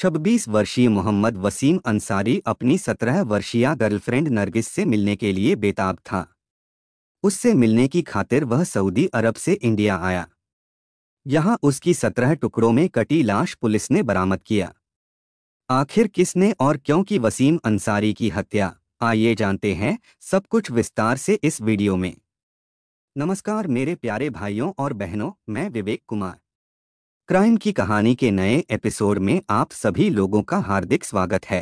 छब्बीस वर्षीय मोहम्मद वसीम अंसारी अपनी सत्रह वर्षीय गर्लफ्रेंड नरगिस से मिलने के लिए बेताब था उससे मिलने की खातिर वह सऊदी अरब से इंडिया आया यहां उसकी सत्रह टुकड़ों में कटी लाश पुलिस ने बरामद किया आखिर किसने और क्यों की वसीम अंसारी की हत्या आइए जानते हैं सब कुछ विस्तार से इस वीडियो में नमस्कार मेरे प्यारे भाइयों और बहनों मैं विवेक कुमार क्राइम की कहानी के नए एपिसोड में आप सभी लोगों का हार्दिक स्वागत है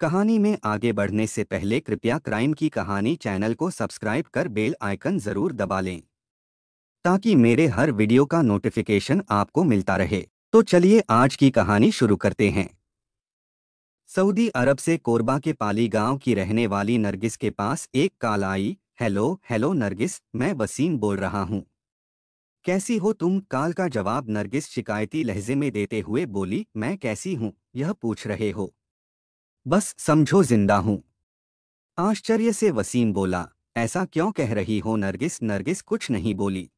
कहानी में आगे बढ़ने से पहले कृपया क्राइम की कहानी चैनल को सब्सक्राइब कर बेल आइकन जरूर दबा लें ताकि मेरे हर वीडियो का नोटिफिकेशन आपको मिलता रहे तो चलिए आज की कहानी शुरू करते हैं सऊदी अरब से कोरबा के पाली गांव की रहने वाली नरगिस के पास एक काल आई हेलो हेलो नरगिस मैं वसीम बोल रहा हूँ कैसी हो तुम काल का जवाब नरगिस शिकायती लहजे में देते हुए बोली मैं कैसी हूं यह पूछ रहे हो बस समझो जिंदा हूं आश्चर्य से वसीम बोला ऐसा क्यों कह रही हो नरगिस नरगिस कुछ नहीं बोली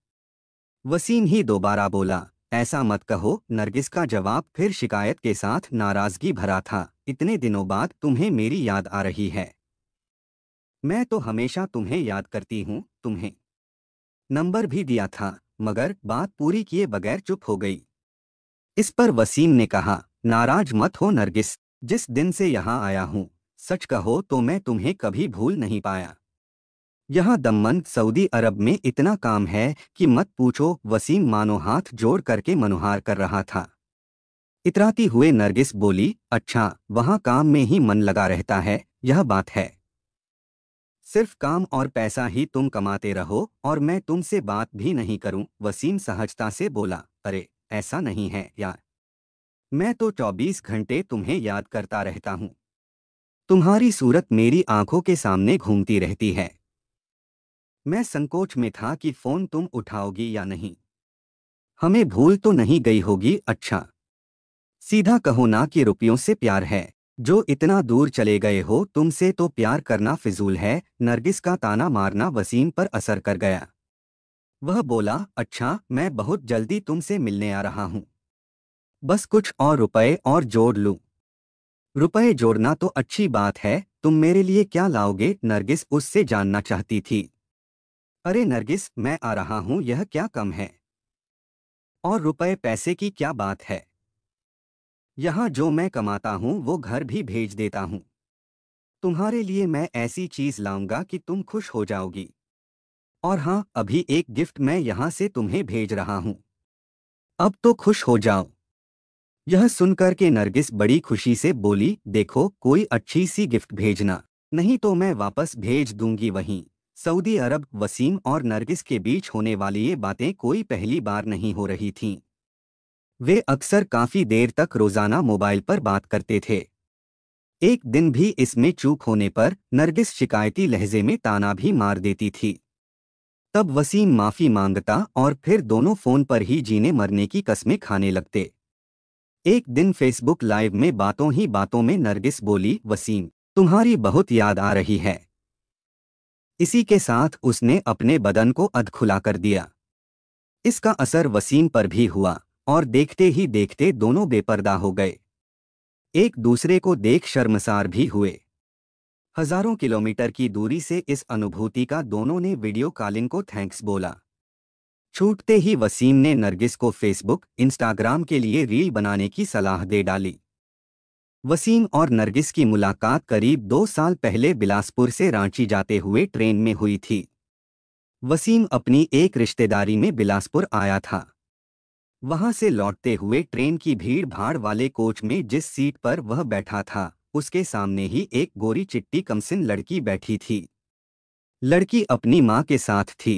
वसीम ही दोबारा बोला ऐसा मत कहो नरगिस का जवाब फिर शिकायत के साथ नाराजगी भरा था इतने दिनों बाद तुम्हें मेरी याद आ रही है मैं तो हमेशा तुम्हें याद करती हूँ तुम्हें नंबर भी दिया था मगर बात पूरी किए बगैर चुप हो गई इस पर वसीम ने कहा नाराज मत हो नरगिस जिस दिन से यहाँ आया हूँ सच कहो तो मैं तुम्हें कभी भूल नहीं पाया यहाँ दमन सऊदी अरब में इतना काम है कि मत पूछो वसीम मानो हाथ जोड़ करके मनुहार कर रहा था इतराती हुए नरगिस बोली अच्छा वहाँ काम में ही मन लगा रहता है यह बात है सिर्फ काम और पैसा ही तुम कमाते रहो और मैं तुमसे बात भी नहीं करूं वसीम सहजता से बोला अरे ऐसा नहीं है यार मैं तो 24 घंटे तुम्हें याद करता रहता हूं तुम्हारी सूरत मेरी आंखों के सामने घूमती रहती है मैं संकोच में था कि फोन तुम उठाओगी या नहीं हमें भूल तो नहीं गई होगी अच्छा सीधा कहो ना कि रुपयों से प्यार है जो इतना दूर चले गए हो तुमसे तो प्यार करना फिजूल है नरगिस का ताना मारना वसीम पर असर कर गया वह बोला अच्छा मैं बहुत जल्दी तुमसे मिलने आ रहा हूँ बस कुछ और रुपए और जोड़ लूँ रुपए जोड़ना तो अच्छी बात है तुम मेरे लिए क्या लाओगे नरगिस उससे जानना चाहती थी अरे नरगिस मैं आ रहा हूँ यह क्या कम है और रुपए पैसे की क्या बात है यहाँ जो मैं कमाता हूँ वो घर भी भेज देता हूँ तुम्हारे लिए मैं ऐसी चीज लाऊंगा कि तुम खुश हो जाओगी और हाँ अभी एक गिफ्ट मैं यहाँ से तुम्हें भेज रहा हूँ अब तो खुश हो जाओ यह सुनकर के नरगिस बड़ी खुशी से बोली देखो कोई अच्छी सी गिफ्ट भेजना नहीं तो मैं वापस भेज दूंगी वहीं सऊदी अरब वसीम और नरगिस के बीच होने वाली ये बातें कोई पहली बार नहीं हो रही थीं वे अक्सर काफी देर तक रोजाना मोबाइल पर बात करते थे एक दिन भी इसमें चूक होने पर नरगिस शिकायती लहजे में ताना भी मार देती थी तब वसीम माफी मांगता और फिर दोनों फोन पर ही जीने मरने की कस्में खाने लगते एक दिन फेसबुक लाइव में बातों ही बातों में नरगिस बोली वसीम तुम्हारी बहुत याद आ रही है इसी के साथ उसने अपने बदन को अध खुला कर दिया इसका असर वसीम पर भी हुआ और देखते ही देखते दोनों बेपर्दा हो गए एक दूसरे को देख शर्मसार भी हुए हजारों किलोमीटर की दूरी से इस अनुभूति का दोनों ने वीडियो कॉलिंग को थैंक्स बोला छूटते ही वसीम ने नरगिस को फेसबुक इंस्टाग्राम के लिए रील बनाने की सलाह दे डाली वसीम और नरगिस की मुलाकात करीब दो साल पहले बिलासपुर से रांची जाते हुए ट्रेन में हुई थी वसीम अपनी एक रिश्तेदारी में बिलासपुर आया था वहां से लौटते हुए ट्रेन की भीड़ भाड़ वाले कोच में जिस सीट पर वह बैठा था उसके सामने ही एक गोरी चिट्टी कमसिन लड़की बैठी थी लड़की अपनी माँ के साथ थी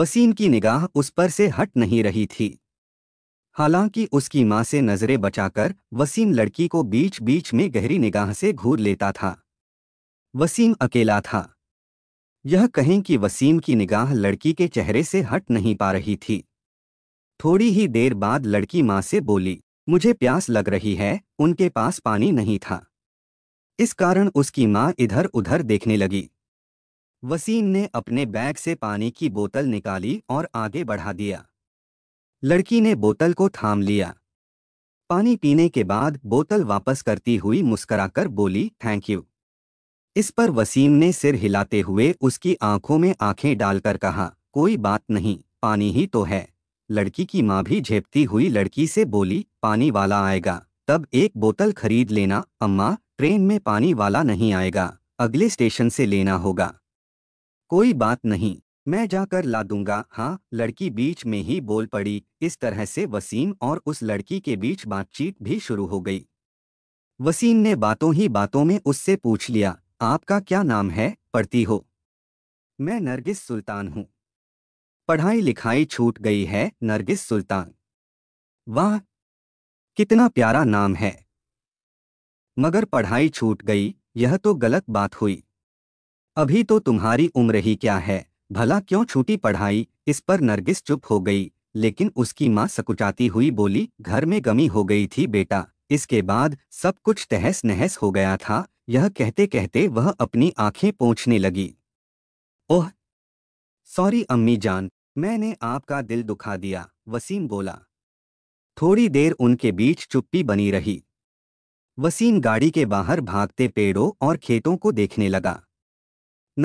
वसीम की निगाह उस पर से हट नहीं रही थी हालांकि उसकी माँ से नजरें बचाकर वसीम लड़की को बीच बीच में गहरी निगाह से घूर लेता था वसीम अकेला था यह कहें कि वसीम की निगाह लड़की के चेहरे से हट नहीं पा रही थी थोड़ी ही देर बाद लड़की माँ से बोली मुझे प्यास लग रही है उनके पास पानी नहीं था इस कारण उसकी माँ इधर उधर देखने लगी वसीम ने अपने बैग से पानी की बोतल निकाली और आगे बढ़ा दिया लड़की ने बोतल को थाम लिया पानी पीने के बाद बोतल वापस करती हुई मुस्कराकर बोली थैंक यू इस पर वसीम ने सिर हिलाते हुए उसकी आंखों में आंखें डालकर कहा कोई बात नहीं पानी ही तो है लड़की की माँ भी झेपती हुई लड़की से बोली पानी वाला आएगा तब एक बोतल खरीद लेना अम्मा ट्रेन में पानी वाला नहीं आएगा अगले स्टेशन से लेना होगा कोई बात नहीं मैं जाकर ला दूंगा हाँ लड़की बीच में ही बोल पड़ी इस तरह से वसीम और उस लड़की के बीच बातचीत भी शुरू हो गई वसीम ने बातों ही बातों में उससे पूछ लिया आपका क्या नाम है पढ़ती हो मैं नरगिस सुल्तान हूँ पढ़ाई लिखाई छूट गई है नरगिस सुल्तान वाह कितना प्यारा नाम है मगर पढ़ाई छूट गई यह तो गलत बात हुई अभी तो तुम्हारी उम्र ही क्या है भला क्यों छूटी पढ़ाई इस पर नरगिस चुप हो गई लेकिन उसकी माँ सकुचाती हुई बोली घर में गमी हो गई थी बेटा इसके बाद सब कुछ तहस नहस हो गया था यह कहते कहते वह अपनी आंखें पोंछने लगी ओह सॉरी अम्मी जान मैंने आपका दिल दुखा दिया वसीम बोला थोड़ी देर उनके बीच चुप्पी बनी रही वसीम गाड़ी के बाहर भागते पेड़ों और खेतों को देखने लगा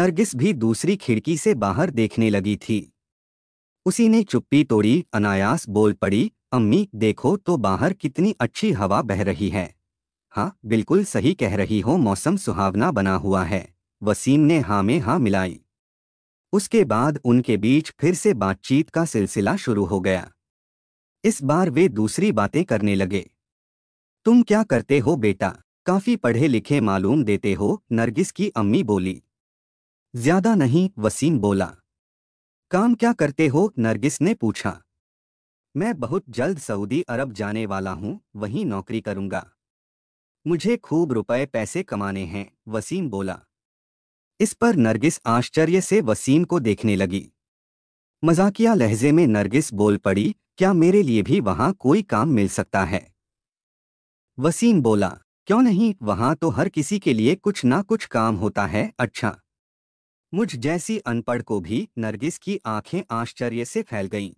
नरगिस भी दूसरी खिड़की से बाहर देखने लगी थी उसी ने चुप्पी तोड़ी अनायास बोल पड़ी अम्मी देखो तो बाहर कितनी अच्छी हवा बह रही है हाँ बिल्कुल सही कह रही हो मौसम सुहावना बना हुआ है वसीम ने हाँ में हाँ मिलाई उसके बाद उनके बीच फिर से बातचीत का सिलसिला शुरू हो गया इस बार वे दूसरी बातें करने लगे तुम क्या करते हो बेटा काफी पढ़े लिखे मालूम देते हो नरगिस की अम्मी बोली ज्यादा नहीं वसीम बोला काम क्या करते हो नरगिस ने पूछा मैं बहुत जल्द सऊदी अरब जाने वाला हूँ वहीं नौकरी करूँगा मुझे खूब रुपए पैसे कमाने हैं वसीम बोला इस पर नरगिस आश्चर्य से वसीम को देखने लगी मजाकिया लहजे में नरगिस बोल पड़ी क्या मेरे लिए भी वहां कोई काम मिल सकता है वसीम बोला क्यों नहीं वहां तो हर किसी के लिए कुछ ना कुछ काम होता है अच्छा मुझ जैसी अनपढ़ को भी नरगिस की आंखें आश्चर्य से फैल गईं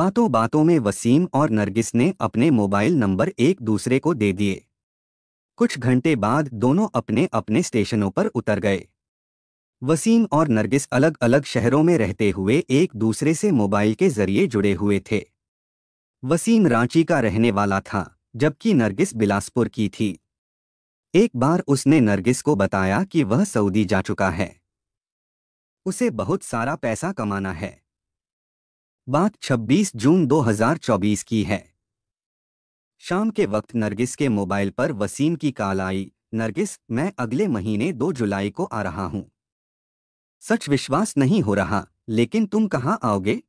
बातों बातों में वसीम और नरगिस ने अपने मोबाइल नंबर एक दूसरे को दे दिए कुछ घंटे बाद दोनों अपने अपने स्टेशनों पर उतर गए वसीम और नरगिस अलग अलग शहरों में रहते हुए एक दूसरे से मोबाइल के जरिए जुड़े हुए थे वसीम रांची का रहने वाला था जबकि नरगिस बिलासपुर की थी एक बार उसने नरगिस को बताया कि वह सऊदी जा चुका है उसे बहुत सारा पैसा कमाना है बात 26 जून 2024 की है शाम के वक्त नरगिस के मोबाइल पर वसीम की कॉल आई नरगिस मैं अगले महीने दो जुलाई को आ रहा हूँ सच विश्वास नहीं हो रहा लेकिन तुम कहाँ आओगे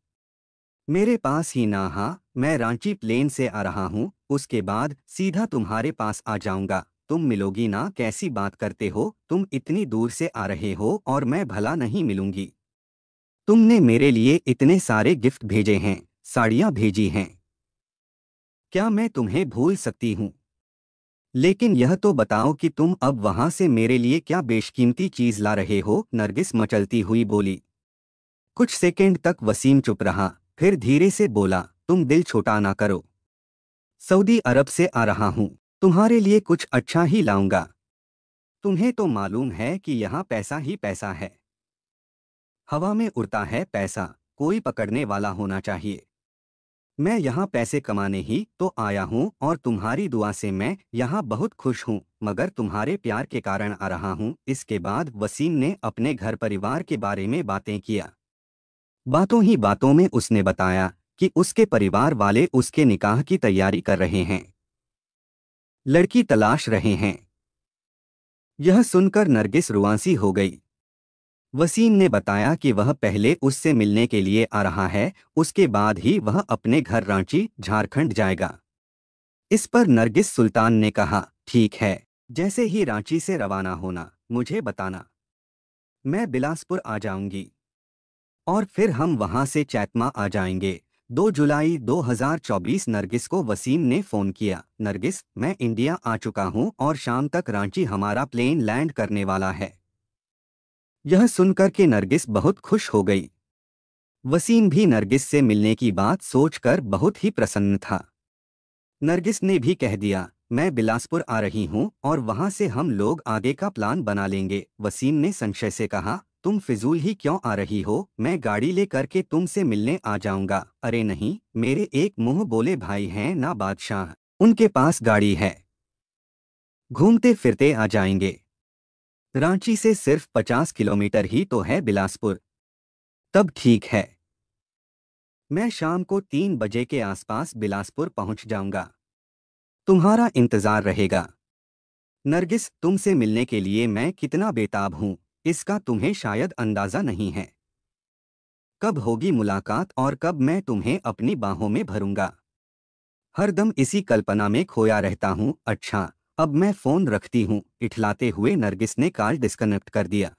मेरे पास ही ना हा मैं रांची प्लेन से आ रहा हूँ उसके बाद सीधा तुम्हारे पास आ जाऊंगा तुम मिलोगी ना कैसी बात करते हो तुम इतनी दूर से आ रहे हो और मैं भला नहीं मिलूंगी तुमने मेरे लिए इतने सारे गिफ्ट भेजे हैं साड़ियाँ भेजी हैं क्या मैं तुम्हें भूल सकती हूँ लेकिन यह तो बताओ कि तुम अब वहां से मेरे लिए क्या बेशकीमती चीज ला रहे हो नरगिस मचलती हुई बोली कुछ सेकेंड तक वसीम चुप रहा फिर धीरे से बोला तुम दिल छोटा ना करो सऊदी अरब से आ रहा हूँ तुम्हारे लिए कुछ अच्छा ही लाऊंगा तुम्हें तो मालूम है कि यहाँ पैसा ही पैसा है हवा में उड़ता है पैसा कोई पकड़ने वाला होना चाहिए मैं यहाँ पैसे कमाने ही तो आया हूँ और तुम्हारी दुआ से मैं यहाँ बहुत खुश हूँ मगर तुम्हारे प्यार के कारण आ रहा हूँ इसके बाद वसीम ने अपने घर परिवार के बारे में बातें किया बातों ही बातों में उसने बताया कि उसके परिवार वाले उसके निकाह की तैयारी कर रहे हैं लड़की तलाश रहे हैं यह सुनकर नरगिस रुआंसी हो गई वसीम ने बताया कि वह पहले उससे मिलने के लिए आ रहा है उसके बाद ही वह अपने घर रांची झारखंड जाएगा इस पर नरगिस सुल्तान ने कहा ठीक है जैसे ही रांची से रवाना होना मुझे बताना मैं बिलासपुर आ जाऊंगी और फिर हम वहां से चैतमा आ जाएंगे 2 जुलाई 2024 नरगिस को वसीम ने फ़ोन किया नरगिस मैं इंडिया आ चुका हूं और शाम तक रांची हमारा प्लेन लैंड करने वाला है यह सुनकर के नरगिस बहुत खुश हो गई वसीम भी नरगिस से मिलने की बात सोचकर बहुत ही प्रसन्न था नरगिस ने भी कह दिया मैं बिलासपुर आ रही हूँ और वहां से हम लोग आगे का प्लान बना लेंगे वसीम ने संशय से कहा तुम फिजूल ही क्यों आ रही हो मैं गाड़ी के तुम तुमसे मिलने आ जाऊंगा अरे नहीं मेरे एक मुंह बोले भाई हैं ना बादशाह उनके पास गाड़ी है घूमते फिरते आ जाएंगे रांची से सिर्फ पचास किलोमीटर ही तो है बिलासपुर तब ठीक है मैं शाम को तीन बजे के आसपास बिलासपुर पहुंच जाऊंगा तुम्हारा इंतजार रहेगा नरगिस तुमसे मिलने के लिए मैं कितना बेताब हूं इसका तुम्हें शायद अंदाजा नहीं है कब होगी मुलाकात और कब मैं तुम्हें अपनी बाहों में भरूंगा हरदम इसी कल्पना में खोया रहता हूं अच्छा अब मैं फोन रखती हूँ इठलाते हुए नरगिस ने कॉल डिस्कनेक्ट कर दिया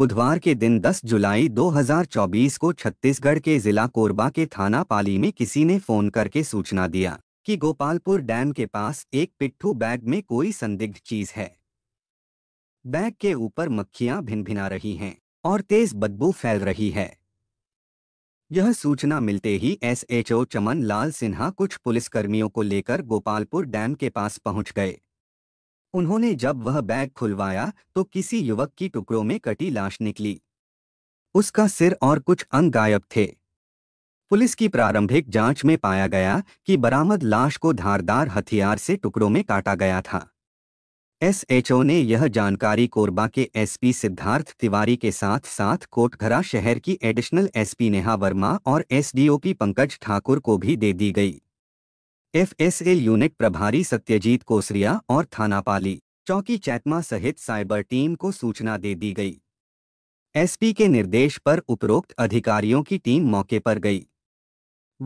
बुधवार के दिन 10 जुलाई 2024 को छत्तीसगढ़ के जिला कोरबा के थाना पाली में किसी ने फोन करके सूचना दिया कि गोपालपुर डैम के पास एक पिट्ठू बैग में कोई संदिग्ध चीज है बैग के ऊपर मक्खियां भिनभिना रही हैं और तेज बदबू फैल रही है यह सूचना मिलते ही एसएचओ चमन लाल सिन्हा कुछ पुलिसकर्मियों को लेकर गोपालपुर डैम के पास पहुंच गए उन्होंने जब वह बैग खुलवाया तो किसी युवक की टुकड़ों में कटी लाश निकली उसका सिर और कुछ अंग गायब थे पुलिस की प्रारंभिक जांच में पाया गया कि बरामद लाश को धारदार हथियार से टुकड़ों में काटा गया था एसएचओ ने यह जानकारी कोरबा के एसपी सिद्धार्थ तिवारी के साथ साथ कोटघरा शहर की एडिशनल एसपी नेहा वर्मा और एसडीओपी पंकज ठाकुर को भी दे दी गई एफएसएल यूनिट प्रभारी सत्यजीत कोसरिया और थानापाली चौकी चैतमा सहित साइबर टीम को सूचना दे दी गई एसपी के निर्देश पर उपरोक्त अधिकारियों की टीम मौके पर गई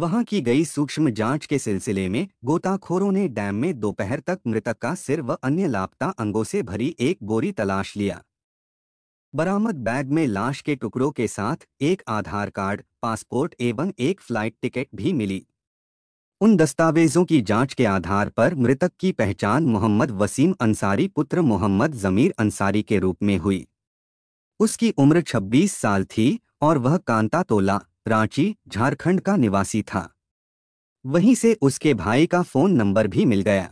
वहां की गई सूक्ष्म जांच के सिलसिले में गोताखोरों ने डैम में दोपहर तक मृतक का सिर व अन्य लापता अंगों से भरी एक बोरी तलाश लिया बरामद बैग में लाश के टुकड़ों के साथ एक आधार कार्ड पासपोर्ट एवं एक फ्लाइट टिकट भी मिली उन दस्तावेजों की जांच के आधार पर मृतक की पहचान मोहम्मद वसीम अंसारी पुत्र मोहम्मद जमीर अंसारी के रूप में हुई उसकी उम्र 26 साल थी और वह कांता तोला रांची झारखंड का निवासी था वहीं से उसके भाई का फोन नंबर भी मिल गया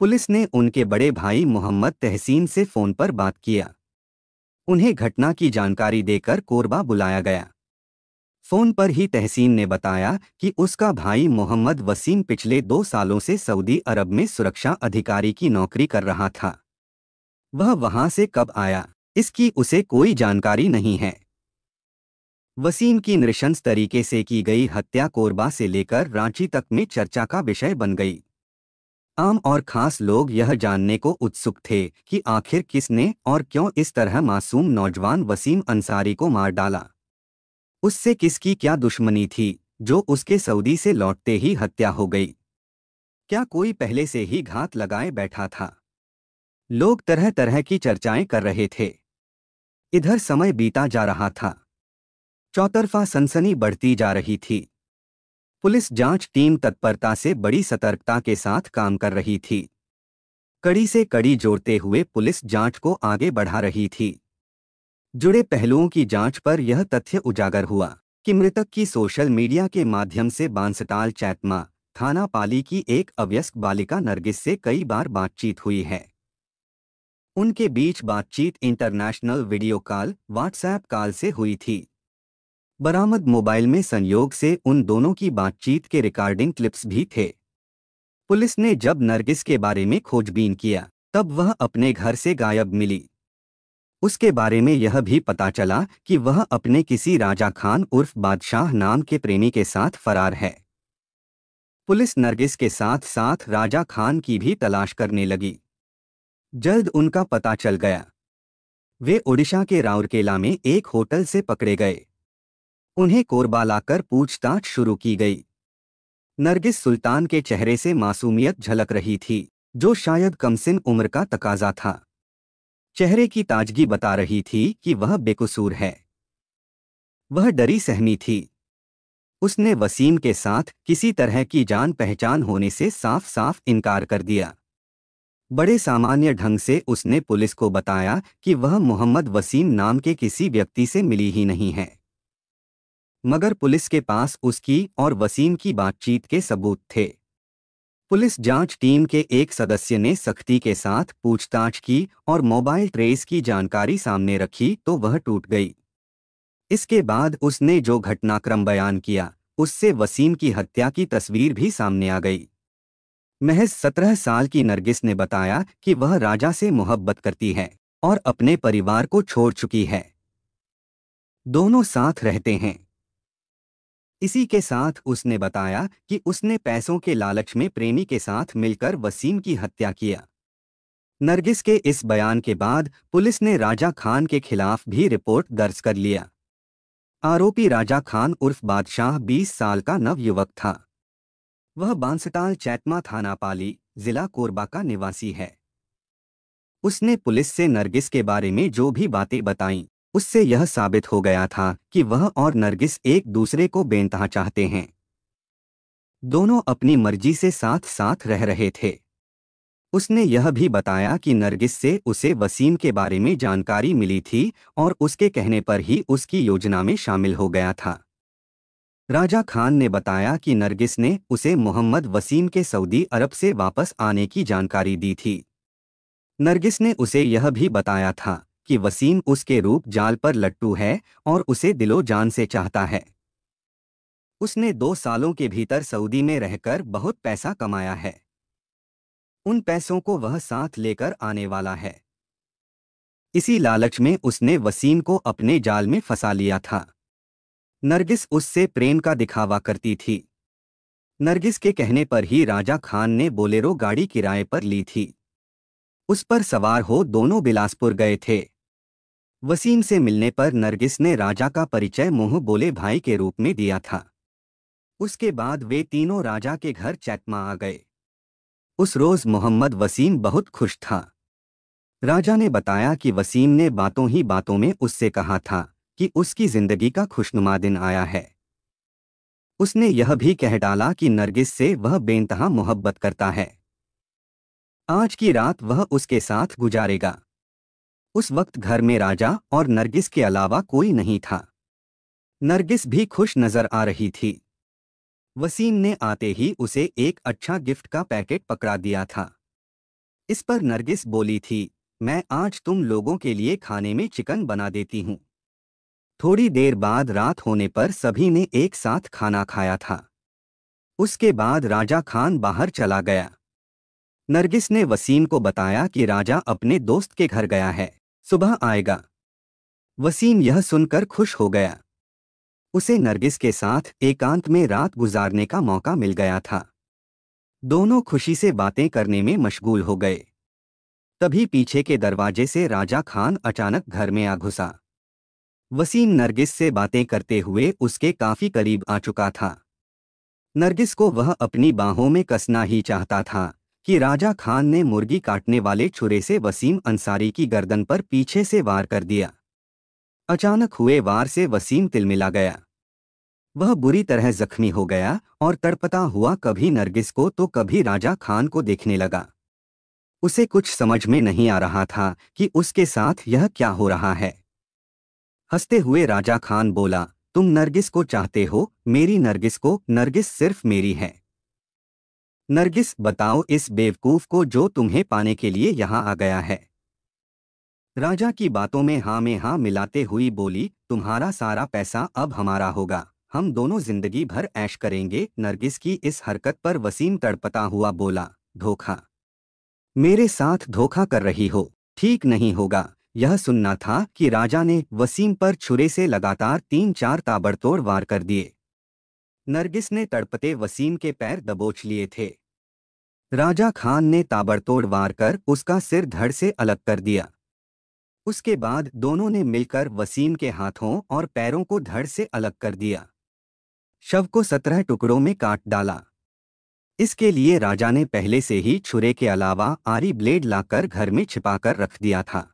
पुलिस ने उनके बड़े भाई मोहम्मद तहसीन से फोन पर बात किया उन्हें घटना की जानकारी देकर कोरबा बुलाया गया फोन पर ही तहसीन ने बताया कि उसका भाई मोहम्मद वसीम पिछले दो सालों से सऊदी अरब में सुरक्षा अधिकारी की नौकरी कर रहा था वह वहां से कब आया इसकी उसे कोई जानकारी नहीं है वसीम की नृशंस तरीके से की गई हत्या कोरबा से लेकर रांची तक में चर्चा का विषय बन गई आम और खास लोग यह जानने को उत्सुक थे कि आखिर किसने और क्यों इस तरह मासूम नौजवान वसीम अंसारी को मार डाला उससे किसकी क्या दुश्मनी थी जो उसके सऊदी से लौटते ही हत्या हो गई क्या कोई पहले से ही घात लगाए बैठा था लोग तरह तरह की चर्चाएं कर रहे थे इधर समय बीता जा रहा था चौतरफा सनसनी बढ़ती जा रही थी पुलिस जांच टीम तत्परता से बड़ी सतर्कता के साथ काम कर रही थी कड़ी से कड़ी जोड़ते हुए पुलिस जांच को आगे बढ़ा रही थी जुड़े पहलुओं की जांच पर यह तथ्य उजागर हुआ कि मृतक की सोशल मीडिया के माध्यम से बांसटाल चैतमा थाना पाली की एक अव्यस्क बालिका नरगिस से कई बार बातचीत हुई है उनके बीच बातचीत international video call WhatsApp call से हुई थी बरामद मोबाइल में संयोग से उन दोनों की बातचीत के रिकॉर्डिंग क्लिप्स भी थे पुलिस ने जब नरगिस के बारे में खोजबीन किया तब वह अपने घर से गायब मिली उसके बारे में यह भी पता चला कि वह अपने किसी राजा खान उर्फ बादशाह नाम के प्रेमी के साथ फरार है पुलिस नरगिस के साथ साथ राजा खान की भी तलाश करने लगी जल्द उनका पता चल गया वे ओडिशा के राउरकेला में एक होटल से पकड़े गए उन्हें कोरबा लाकर पूछताछ शुरू की गई नरगिस सुल्तान के चेहरे से मासूमियत झलक रही थी जो शायद कमसिन उम्र का तकाजा था चेहरे की ताजगी बता रही थी कि वह बेकसूर है वह डरी सहमी थी उसने वसीम के साथ किसी तरह की जान पहचान होने से साफ साफ इनकार कर दिया बड़े सामान्य ढंग से उसने पुलिस को बताया कि वह मोहम्मद वसीम नाम के किसी व्यक्ति से मिली ही नहीं है मगर पुलिस के पास उसकी और वसीम की बातचीत के सबूत थे पुलिस जांच टीम के एक सदस्य ने सख्ती के साथ पूछताछ की और मोबाइल ट्रेस की जानकारी सामने रखी तो वह टूट गई इसके बाद उसने जो घटनाक्रम बयान किया उससे वसीम की हत्या की तस्वीर भी सामने आ गई महज सत्रह साल की नरगिस ने बताया कि वह राजा से मोहब्बत करती है और अपने परिवार को छोड़ चुकी है दोनों साथ रहते हैं इसी के साथ उसने बताया कि उसने पैसों के लालच में प्रेमी के साथ मिलकर वसीम की हत्या किया नरगिस के इस बयान के बाद पुलिस ने राजा खान के खिलाफ भी रिपोर्ट दर्ज कर लिया आरोपी राजा खान उर्फ बादशाह 20 साल का नवयुवक था वह बांसटाल चैतमा थाना पाली जिला कोरबा का निवासी है उसने पुलिस से नरगिस के बारे में जो भी बातें बताईं उससे यह साबित हो गया था कि वह और नरगिस एक दूसरे को बेनतहा चाहते हैं दोनों अपनी मर्जी से साथ साथ रह रहे थे उसने यह भी बताया कि नरगिस से उसे वसीम के बारे में जानकारी मिली थी और उसके कहने पर ही उसकी योजना में शामिल हो गया था राजा खान ने बताया कि नरगिस ने उसे मोहम्मद वसीम के सऊदी अरब से वापस आने की जानकारी दी थी नरगिस ने उसे यह भी बताया था कि वसीम उसके रूप जाल पर लट्टू है और उसे दिलो जान से चाहता है उसने दो सालों के भीतर सऊदी में रहकर बहुत पैसा कमाया है उन पैसों को वह साथ लेकर आने वाला है इसी लालच में उसने वसीम को अपने जाल में फंसा लिया था नरगिस उससे प्रेम का दिखावा करती थी नरगिस के कहने पर ही राजा खान ने बोलेरो गाड़ी किराए पर ली थी उस पर सवार हो दोनों बिलासपुर गए थे वसीम से मिलने पर नरगिस ने राजा का परिचय मोह बोले भाई के रूप में दिया था उसके बाद वे तीनों राजा के घर चैतमा आ गए उस रोज मोहम्मद वसीम बहुत खुश था राजा ने बताया कि वसीम ने बातों ही बातों में उससे कहा था कि उसकी जिंदगी का खुशनुमा दिन आया है उसने यह भी कह डाला कि नरगिस से वह बेनतहा मोहब्बत करता है आज की रात वह उसके साथ गुजारेगा उस वक्त घर में राजा और नरगिस के अलावा कोई नहीं था नरगिस भी खुश नजर आ रही थी वसीम ने आते ही उसे एक अच्छा गिफ्ट का पैकेट पकड़ा दिया था इस पर नरगिस बोली थी मैं आज तुम लोगों के लिए खाने में चिकन बना देती हूँ थोड़ी देर बाद रात होने पर सभी ने एक साथ खाना खाया था उसके बाद राजा खान बाहर चला गया नरगिस ने वसीम को बताया कि राजा अपने दोस्त के घर गया है सुबह आएगा वसीम यह सुनकर खुश हो गया उसे नरगिस के साथ एकांत में रात गुजारने का मौका मिल गया था दोनों खुशी से बातें करने में मशगूल हो गए तभी पीछे के दरवाजे से राजा खान अचानक घर में आ घुसा वसीम नरगिस से बातें करते हुए उसके काफी करीब आ चुका था नरगिस को वह अपनी बाहों में कसना ही चाहता था कि राजा खान ने मुर्गी काटने वाले छुरे से वसीम अंसारी की गर्दन पर पीछे से वार कर दिया अचानक हुए वार से वसीम तिलमिला गया वह बुरी तरह जख्मी हो गया और तड़पता हुआ कभी नरगिस को तो कभी राजा खान को देखने लगा उसे कुछ समझ में नहीं आ रहा था कि उसके साथ यह क्या हो रहा है हंसते हुए राजा खान बोला तुम नरगिस को चाहते हो मेरी नरगिस को नरगिस सिर्फ मेरी है नरगिस बताओ इस बेवकूफ को जो तुम्हें पाने के लिए यहाँ आ गया है राजा की बातों में हां में हाँ मिलाते हुई बोली तुम्हारा सारा पैसा अब हमारा होगा हम दोनों जिंदगी भर ऐश करेंगे नरगिस की इस हरकत पर वसीम तड़पता हुआ बोला धोखा मेरे साथ धोखा कर रही हो ठीक नहीं होगा यह सुनना था कि राजा ने वसीम पर छुरे से लगातार तीन चार ताबड़तोड़ वार कर दिए नरगिस ने तड़पते वसीम के पैर दबोच लिए थे राजा खान ने ताबड़तोड़ वार कर उसका सिर धड़ से अलग कर दिया उसके बाद दोनों ने मिलकर वसीम के हाथों और पैरों को धड़ से अलग कर दिया शव को सत्रह टुकड़ों में काट डाला इसके लिए राजा ने पहले से ही छुरे के अलावा आरी ब्लेड लाकर घर में छिपाकर रख दिया था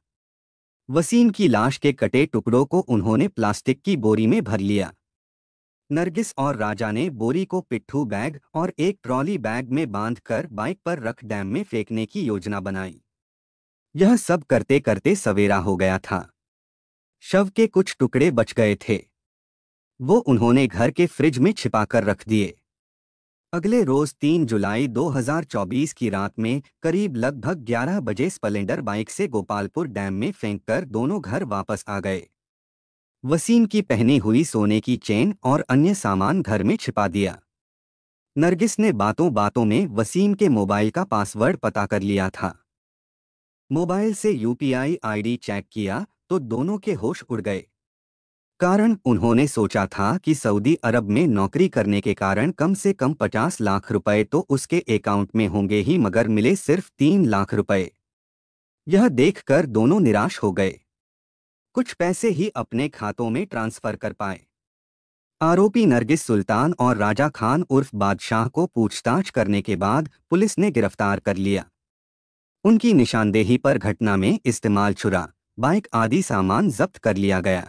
वसीम की लाश के कटे टुकड़ों को उन्होंने प्लास्टिक की बोरी में भर लिया नरगिस और राजा ने बोरी को पिट्ठू बैग और एक ट्रॉली बैग में बांधकर बाइक पर रख डैम में फेंकने की योजना बनाई यह सब करते करते सवेरा हो गया था शव के कुछ टुकड़े बच गए थे वो उन्होंने घर के फ्रिज में छिपाकर रख दिए अगले रोज 3 जुलाई 2024 की रात में करीब लगभग 11 बजे स्पलेंडर बाइक से गोपालपुर डैम में फेंककर दोनों घर वापस आ गए वसीम की पहनी हुई सोने की चेन और अन्य सामान घर में छिपा दिया नरगिस ने बातों बातों में वसीम के मोबाइल का पासवर्ड पता कर लिया था मोबाइल से यूपीआई आईडी चेक किया तो दोनों के होश उड़ गए कारण उन्होंने सोचा था कि सऊदी अरब में नौकरी करने के कारण कम से कम 50 लाख रुपए तो उसके अकाउंट में होंगे ही मगर मिले सिर्फ तीन लाख रुपए यह देखकर दोनों निराश हो गए कुछ पैसे ही अपने खातों में ट्रांसफर कर पाए आरोपी नरगिस सुल्तान और राजा खान उर्फ बादशाह को पूछताछ करने के बाद पुलिस ने गिरफ्तार कर लिया उनकी निशानदेही पर घटना में इस्तेमाल छुरा बाइक आदि सामान जब्त कर लिया गया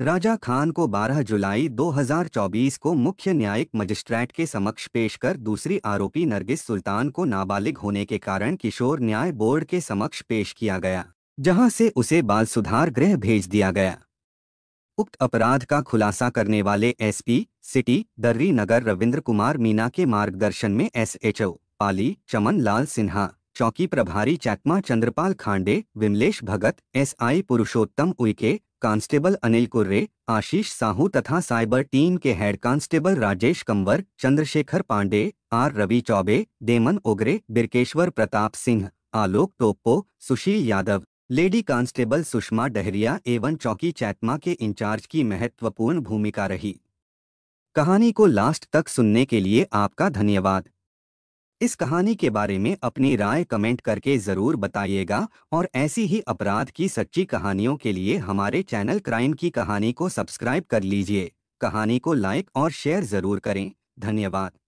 राजा खान को 12 जुलाई 2024 को मुख्य न्यायिक मजिस्ट्रेट के समक्ष पेश कर दूसरी आरोपी नरगिस सुल्तान को नाबालिग होने के कारण किशोर न्याय बोर्ड के समक्ष पेश किया गया जहां से उसे बाल सुधार गृह भेज दिया गया उक्त अपराध का खुलासा करने वाले एसपी सिटी दर्री नगर रविंद्र कुमार मीना के मार्गदर्शन में एसएचओ पाली चमन लाल सिन्हा चौकी प्रभारी चैकमा चंद्रपाल खांडे विमलेश भगत एसआई पुरुषोत्तम उइके कांस्टेबल अनिल कुर्रे आशीष साहू तथा साइबर टीम के head constable Rajesh Kanwar Chandrashekhar Pandey R Ravi Choubey Deman Ogre Birkeshwar Pratap Singh Alok Toppo Sushil Yadav lady constable Sushma Dahariya एवं चौकी चैतमा के इंचार्ज की महत्वपूर्ण भूमिका रही कहानी को लास्ट तक सुनने के लिए आपका धन्यवाद इस कहानी के बारे में अपनी राय कमेंट करके ज़रूर बताइएगा और ऐसी ही अपराध की सच्ची कहानियों के लिए हमारे चैनल क्राइम की कहानी को सब्सक्राइब कर लीजिए कहानी को लाइक और शेयर ज़रूर करें धन्यवाद